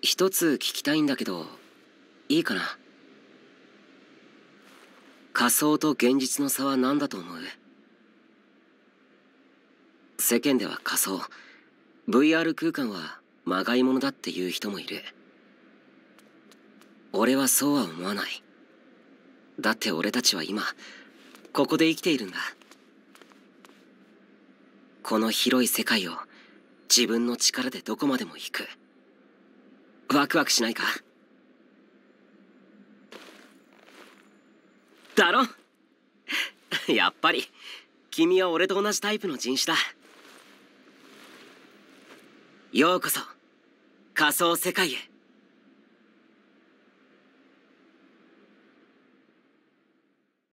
一つ聞きたいんだけどいいかな仮想と現実の差は何だと思う世間では仮想 VR 空間はまがいものだっていう人もいる俺はそうは思わないだって俺たちは今ここで生きているんだこの広い世界を自分の力でどこまでも行くワクワクしないかだろ やっぱり君は俺と同じタイプの人種だようこそ仮想世界へ